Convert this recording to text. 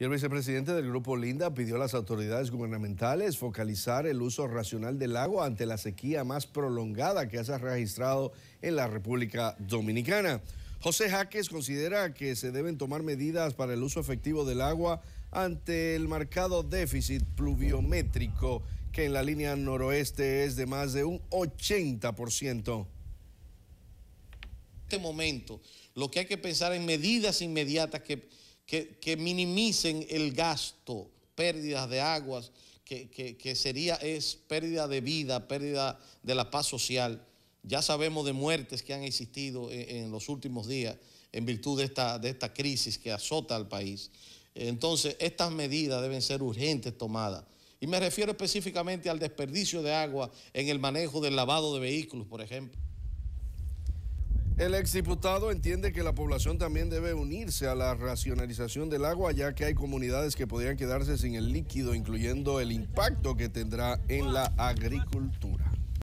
Y el vicepresidente del Grupo Linda pidió a las autoridades gubernamentales focalizar el uso racional del agua ante la sequía más prolongada que se ha registrado en la República Dominicana. José Jaques considera que se deben tomar medidas para el uso efectivo del agua ante el marcado déficit pluviométrico que en la línea noroeste es de más de un 80%. En este momento, lo que hay que pensar en medidas inmediatas que que, minimicen el gasto, pérdidas de aguas, que, sería es pérdida de vida, pérdida de la paz social. Ya sabemos de muertes que han existido en, los últimos días en virtud de esta, de esta crisis que azota al país. Entonces, estas medidas deben ser urgentes tomadas. Y me refiero específicamente al desperdicio de agua en el manejo del lavado de vehículos, por ejemplo. El exdiputado entiende que la población también debe unirse a la racionalización del agua, ya que hay comunidades que podrían quedarse sin el líquido, incluyendo el impacto que tendrá en la agricultura.